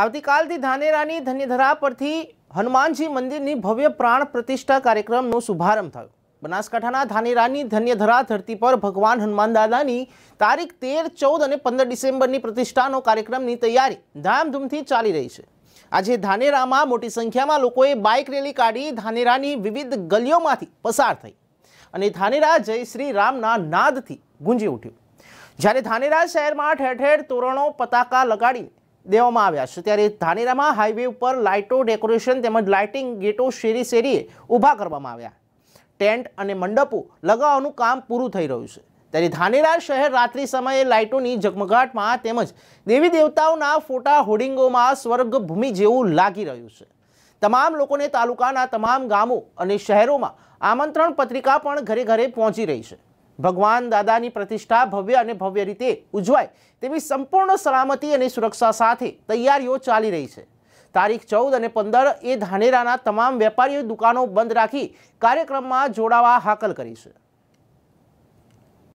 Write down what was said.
આવતીકાલથી ધાનેરાની ધન્યધરા પરથી હનુમાનજી મંદિરની ભવ્ય પ્રાણ પ્રતિષ્ઠા કાર્યક્રમનો શુભારંભ થયો બનાસકાંઠાના ધાનેરાની ધન્યધરા ધરતી પર ભગવાન હનુમાન દાદાની તારીખ તેર ચૌદ અને પંદર ડિસેમ્બરની પ્રતિષ્ઠાનો કાર્યક્રમની તૈયારી ધામધૂમથી ચાલી રહી છે આજે ધાનેરામાં મોટી સંખ્યામાં લોકોએ બાઇક રેલી કાઢી ધાનેરાની વિવિધ ગલીઓમાંથી પસાર થઈ અને ધાનેરા જય શ્રી રામના નાદથી ગુંજી ઉઠ્યું જ્યારે ધાનેરા શહેરમાં ઠેર ઠેર તોરણો પતાકા લગાડીને દેવામાં આવ્યા છે ત્યારે ધાનેરામાં હાઈવે ઉપર લાઇટો ડેકોરેશન તેમજ લાઇટિંગ ગેટો શેરી શેરીએ ઊભા કરવામાં આવ્યા ટેન્ટ અને મંડપો લગાવવાનું કામ પૂરું થઈ રહ્યું છે ત્યારે ધાનેરા શહેર રાત્રિ સમયે લાઇટોની ઝગમગાટમાં તેમજ દેવી દેવતાઓના ફોટા હોર્ડિંગોમાં સ્વર્ગભૂમિ જેવું લાગી રહ્યું છે તમામ લોકોને તાલુકાના તમામ ગામો અને શહેરોમાં આમંત્રણ પત્રિકા પણ ઘરે ઘરે પહોંચી રહી છે ભગવાન દાદાની પ્રતિષ્ઠા ભવ્ય અને ભવ્ય રીતે ઉજવાય તેવી સંપૂર્ણ સલામતી અને સુરક્ષા સાથે તૈયારીઓ ચાલી રહી છે તારીખ ચૌદ અને પંદર એ ધાનેરાના તમામ વેપારીઓ દુકાનો બંધ રાખી કાર્યક્રમમાં જોડાવા હાકલ કરી છે